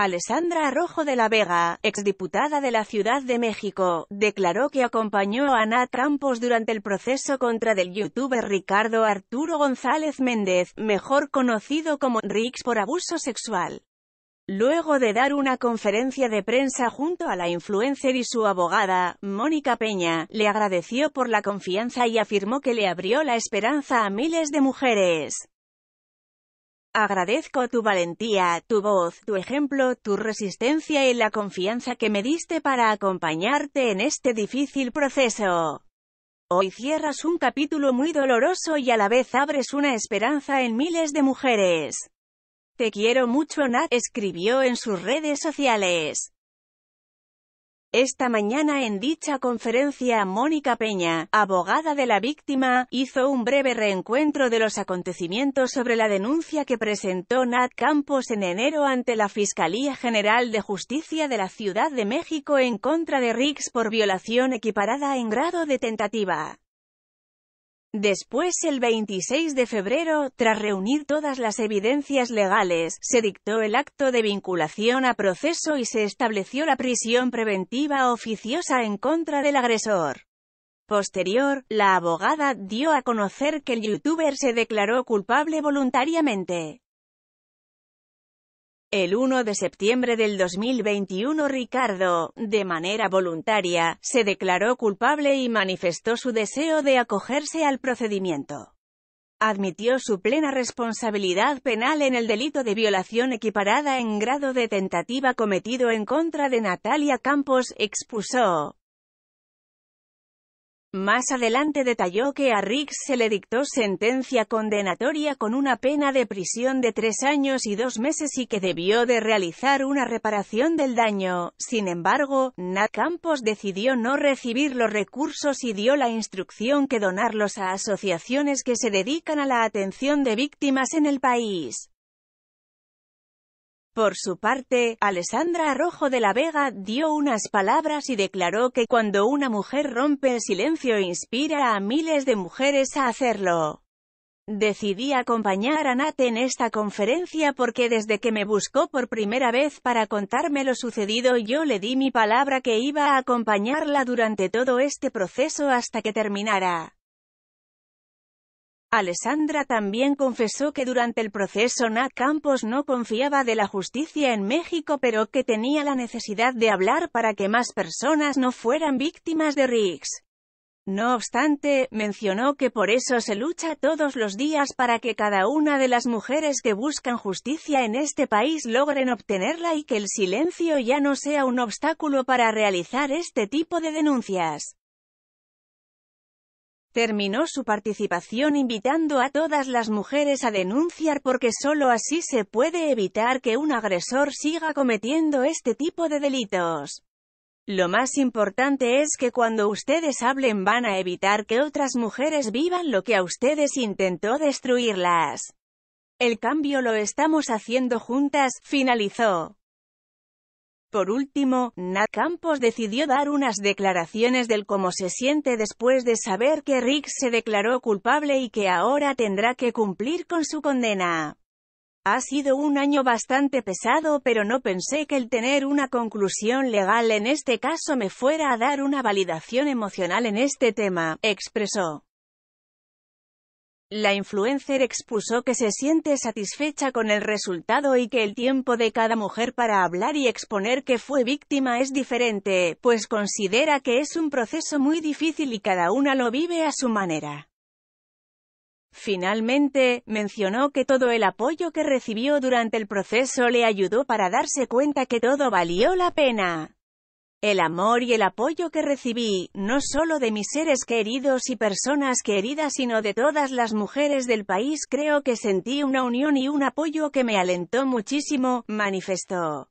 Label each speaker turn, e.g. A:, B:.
A: Alessandra Rojo de la Vega, exdiputada de la Ciudad de México, declaró que acompañó a Ana Trampos durante el proceso contra del youtuber Ricardo Arturo González Méndez, mejor conocido como Rix por abuso sexual. Luego de dar una conferencia de prensa junto a la influencer y su abogada, Mónica Peña, le agradeció por la confianza y afirmó que le abrió la esperanza a miles de mujeres. Agradezco tu valentía, tu voz, tu ejemplo, tu resistencia y la confianza que me diste para acompañarte en este difícil proceso. Hoy cierras un capítulo muy doloroso y a la vez abres una esperanza en miles de mujeres. Te quiero mucho, Nat, escribió en sus redes sociales. Esta mañana en dicha conferencia, Mónica Peña, abogada de la víctima, hizo un breve reencuentro de los acontecimientos sobre la denuncia que presentó Nat Campos en enero ante la Fiscalía General de Justicia de la Ciudad de México en contra de Riggs por violación equiparada en grado de tentativa. Después, el 26 de febrero, tras reunir todas las evidencias legales, se dictó el acto de vinculación a proceso y se estableció la prisión preventiva oficiosa en contra del agresor. Posterior, la abogada dio a conocer que el youtuber se declaró culpable voluntariamente. El 1 de septiembre del 2021 Ricardo, de manera voluntaria, se declaró culpable y manifestó su deseo de acogerse al procedimiento. Admitió su plena responsabilidad penal en el delito de violación equiparada en grado de tentativa cometido en contra de Natalia Campos, expuso, más adelante detalló que a Riggs se le dictó sentencia condenatoria con una pena de prisión de tres años y dos meses y que debió de realizar una reparación del daño. Sin embargo, Nat Campos decidió no recibir los recursos y dio la instrucción que donarlos a asociaciones que se dedican a la atención de víctimas en el país. Por su parte, Alessandra Rojo de la Vega dio unas palabras y declaró que cuando una mujer rompe el silencio inspira a miles de mujeres a hacerlo. Decidí acompañar a Nate en esta conferencia porque desde que me buscó por primera vez para contarme lo sucedido yo le di mi palabra que iba a acompañarla durante todo este proceso hasta que terminara. Alessandra también confesó que durante el proceso Nat Campos no confiaba de la justicia en México pero que tenía la necesidad de hablar para que más personas no fueran víctimas de Riggs. No obstante, mencionó que por eso se lucha todos los días para que cada una de las mujeres que buscan justicia en este país logren obtenerla y que el silencio ya no sea un obstáculo para realizar este tipo de denuncias. Terminó su participación invitando a todas las mujeres a denunciar porque solo así se puede evitar que un agresor siga cometiendo este tipo de delitos. Lo más importante es que cuando ustedes hablen van a evitar que otras mujeres vivan lo que a ustedes intentó destruirlas. El cambio lo estamos haciendo juntas, finalizó. Por último, Nat Campos decidió dar unas declaraciones del cómo se siente después de saber que Rick se declaró culpable y que ahora tendrá que cumplir con su condena. Ha sido un año bastante pesado pero no pensé que el tener una conclusión legal en este caso me fuera a dar una validación emocional en este tema, expresó. La influencer expuso que se siente satisfecha con el resultado y que el tiempo de cada mujer para hablar y exponer que fue víctima es diferente, pues considera que es un proceso muy difícil y cada una lo vive a su manera. Finalmente, mencionó que todo el apoyo que recibió durante el proceso le ayudó para darse cuenta que todo valió la pena. El amor y el apoyo que recibí, no solo de mis seres queridos y personas queridas, sino de todas las mujeres del país, creo que sentí una unión y un apoyo que me alentó muchísimo, manifestó.